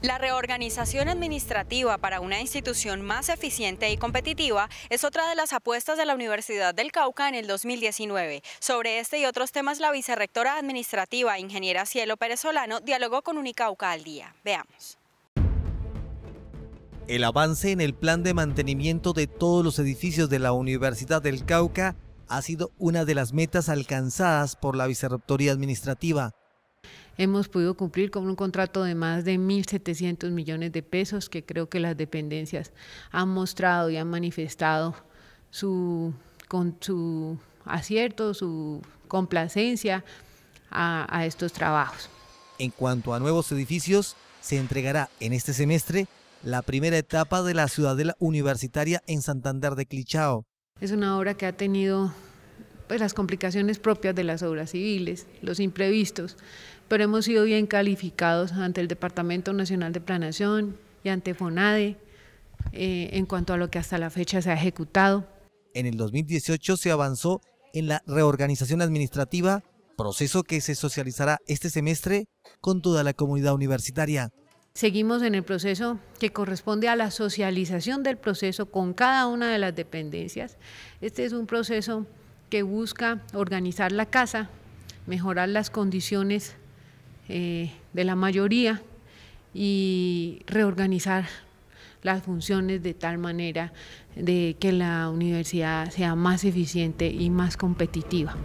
La reorganización administrativa para una institución más eficiente y competitiva es otra de las apuestas de la Universidad del Cauca en el 2019. Sobre este y otros temas, la vicerrectora administrativa, ingeniera Cielo Pérez Solano, dialogó con Unicauca al día. Veamos. El avance en el plan de mantenimiento de todos los edificios de la Universidad del Cauca ha sido una de las metas alcanzadas por la Vicerrectoría Administrativa hemos podido cumplir con un contrato de más de 1.700 millones de pesos que creo que las dependencias han mostrado y han manifestado su, con su acierto, su complacencia a, a estos trabajos. En cuanto a nuevos edificios, se entregará en este semestre la primera etapa de la Ciudadela Universitaria en Santander de Clichao. Es una obra que ha tenido pues, las complicaciones propias de las obras civiles, los imprevistos, pero hemos sido bien calificados ante el Departamento Nacional de Planación y ante FONADE eh, en cuanto a lo que hasta la fecha se ha ejecutado. En el 2018 se avanzó en la reorganización administrativa, proceso que se socializará este semestre con toda la comunidad universitaria. Seguimos en el proceso que corresponde a la socialización del proceso con cada una de las dependencias. Este es un proceso que busca organizar la casa, mejorar las condiciones eh, de la mayoría y reorganizar las funciones de tal manera de que la universidad sea más eficiente y más competitiva.